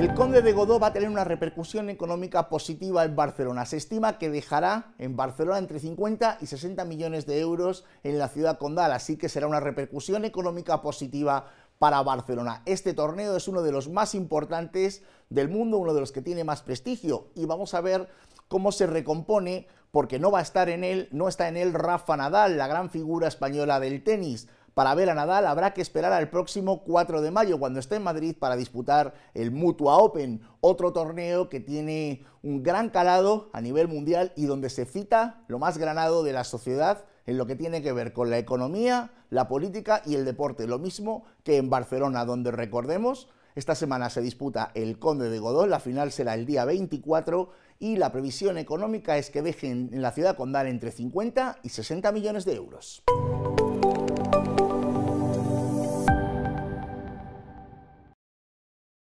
El conde de Godó va a tener una repercusión económica positiva en Barcelona. Se estima que dejará en Barcelona entre 50 y 60 millones de euros en la ciudad condal, así que será una repercusión económica positiva para Barcelona. Este torneo es uno de los más importantes del mundo, uno de los que tiene más prestigio y vamos a ver cómo se recompone porque no va a estar en él, no está en él Rafa Nadal, la gran figura española del tenis para ver a Nadal habrá que esperar al próximo 4 de mayo, cuando esté en Madrid, para disputar el Mutua Open, otro torneo que tiene un gran calado a nivel mundial y donde se cita lo más granado de la sociedad en lo que tiene que ver con la economía, la política y el deporte. Lo mismo que en Barcelona, donde recordemos, esta semana se disputa el Conde de Godó, la final será el día 24 y la previsión económica es que dejen en la ciudad condal entre 50 y 60 millones de euros.